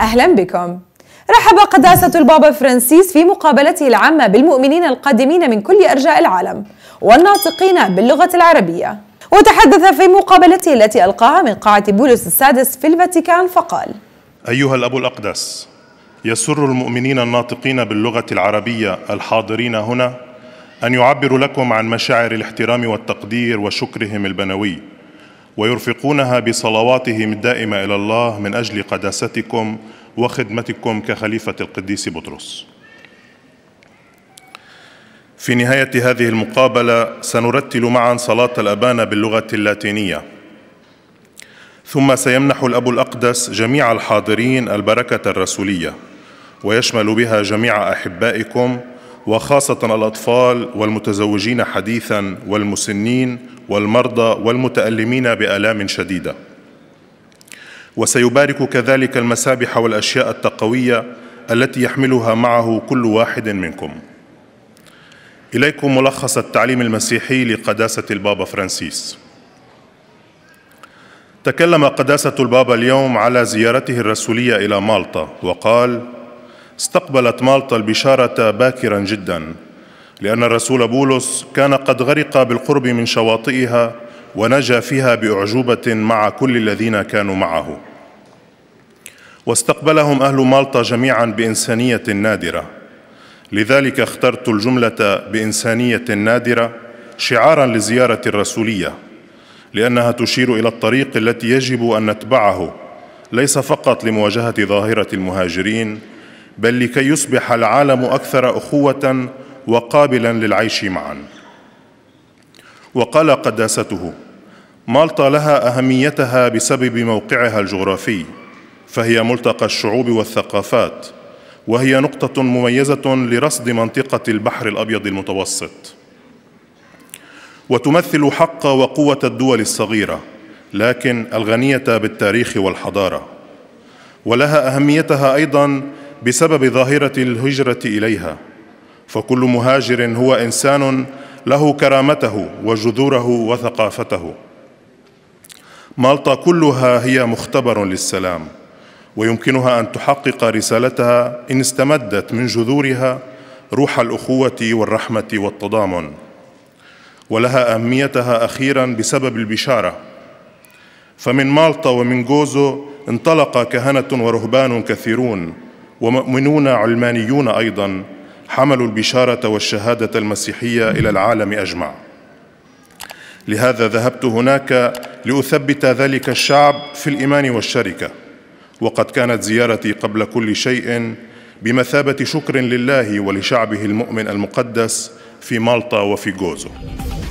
أهلا بكم رحب قداسة البابا فرانسيس في مقابلته العامة بالمؤمنين القادمين من كل أرجاء العالم والناطقين باللغة العربية وتحدث في مقابلته التي ألقاها من قاعة بولس السادس في الفاتيكان فقال أيها الأب الأقدس يسر المؤمنين الناطقين باللغة العربية الحاضرين هنا أن يعبروا لكم عن مشاعر الاحترام والتقدير وشكرهم البنوي ويرفقونها بصلواتهم الدائمة إلى الله من أجل قداستكم وخدمتكم كخليفة القديس بطرس. في نهاية هذه المقابلة سنرتل معا صلاة الأبان باللغة اللاتينية. ثم سيمنح الأب الأقدس جميع الحاضرين البركة الرسولية ويشمل بها جميع أحبائكم وخاصة الأطفال والمتزوجين حديثا والمسنين والمرضى والمتألمين بآلام شديدة وسيبارك كذلك المسابح والأشياء التقوية التي يحملها معه كل واحد منكم إليكم ملخص التعليم المسيحي لقداسة البابا فرانسيس تكلم قداسة البابا اليوم على زيارته الرسولية إلى مالطا وقال استقبلت مالطا البشارة باكرا جداً لأن الرسول بولس كان قد غرق بالقرب من شواطئها ونجا فيها بأعجوبة مع كل الذين كانوا معه واستقبلهم أهل مالطا جميعا بإنسانية نادرة لذلك اخترت الجملة بإنسانية نادرة شعارا لزيارة الرسولية لأنها تشير إلى الطريق التي يجب أن نتبعه ليس فقط لمواجهة ظاهرة المهاجرين بل لكي يصبح العالم أكثر أخوة وقابلا للعيش معا وقال قداسته مالطا لها اهميتها بسبب موقعها الجغرافي فهي ملتقى الشعوب والثقافات وهي نقطه مميزه لرصد منطقه البحر الابيض المتوسط وتمثل حق وقوه الدول الصغيره لكن الغنيه بالتاريخ والحضاره ولها اهميتها ايضا بسبب ظاهره الهجره اليها فكل مهاجر هو انسان له كرامته وجذوره وثقافته مالطا كلها هي مختبر للسلام ويمكنها ان تحقق رسالتها ان استمدت من جذورها روح الاخوه والرحمه والتضامن ولها اهميتها اخيرا بسبب البشاره فمن مالطا ومن جوزو انطلق كهنه ورهبان كثيرون ومؤمنون علمانيون ايضا حملوا البشارة والشهادة المسيحية إلى العالم أجمع لهذا ذهبت هناك لأثبت ذلك الشعب في الإيمان والشركة وقد كانت زيارتي قبل كل شيء بمثابة شكر لله ولشعبه المؤمن المقدس في مالطا وفي جوزو